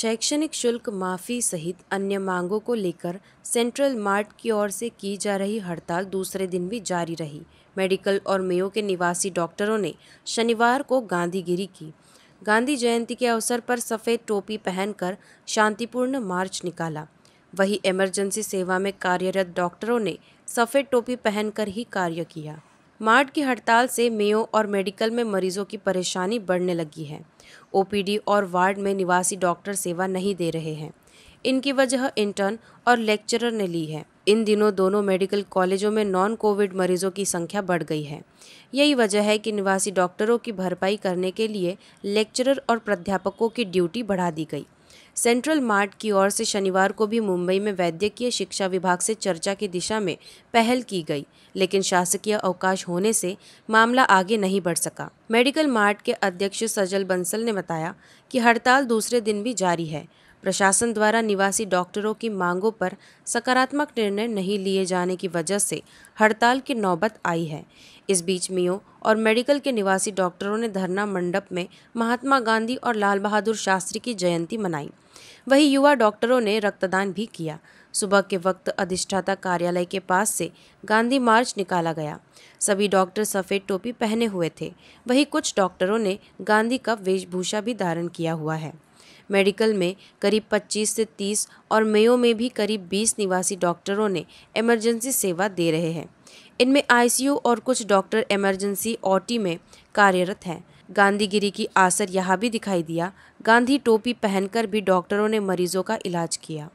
शैक्षणिक शुल्क माफ़ी सहित अन्य मांगों को लेकर सेंट्रल मार्ट की ओर से की जा रही हड़ताल दूसरे दिन भी जारी रही मेडिकल और मेयो के निवासी डॉक्टरों ने शनिवार को गांधीगिरी की गांधी जयंती के अवसर पर सफ़ेद टोपी पहनकर शांतिपूर्ण मार्च निकाला वही इमरजेंसी सेवा में कार्यरत डॉक्टरों ने सफ़ेद टोपी पहनकर ही कार्य किया मार्ट की हड़ताल से मेयो और मेडिकल में मरीजों की परेशानी बढ़ने लगी है ओपीडी और वार्ड में निवासी डॉक्टर सेवा नहीं दे रहे हैं इनकी वजह इंटर्न और लेक्चरर ने ली है इन दिनों दोनों मेडिकल कॉलेजों में नॉन कोविड मरीजों की संख्या बढ़ गई है यही वजह है कि निवासी डॉक्टरों की भरपाई करने के लिए लेक्चरर और प्राध्यापकों की ड्यूटी बढ़ा दी गई सेंट्रल मार्ट की ओर से शनिवार को भी मुंबई में वैद्यकीय शिक्षा विभाग से चर्चा की दिशा में पहल की गई लेकिन शासकीय अवकाश होने से मामला आगे नहीं बढ़ सका मेडिकल मार्ट के अध्यक्ष सजल बंसल ने बताया कि हड़ताल दूसरे दिन भी जारी है प्रशासन द्वारा निवासी डॉक्टरों की मांगों पर सकारात्मक निर्णय नहीं लिए जाने की वजह से हड़ताल की नौबत आई है इस बीच मियो और मेडिकल के निवासी डॉक्टरों ने धरना मंडप में महात्मा गांधी और लाल बहादुर शास्त्री की जयंती मनाई वही युवा डॉक्टरों ने रक्तदान भी किया सुबह के वक्त अधिष्ठाता कार्यालय के पास से गांधी मार्च निकाला गया सभी डॉक्टर सफ़ेद टोपी पहने हुए थे वही कुछ डॉक्टरों ने गांधी का वेशभूषा भी धारण किया हुआ है मेडिकल में करीब 25 से 30 और मेयो में भी करीब 20 निवासी डॉक्टरों ने इमरजेंसी सेवा दे रहे हैं इनमें आईसीयू और कुछ डॉक्टर इमरजेंसी ओटी में कार्यरत हैं गांधीगिरी की आसर यहाँ भी दिखाई दिया गांधी टोपी पहनकर भी डॉक्टरों ने मरीजों का इलाज किया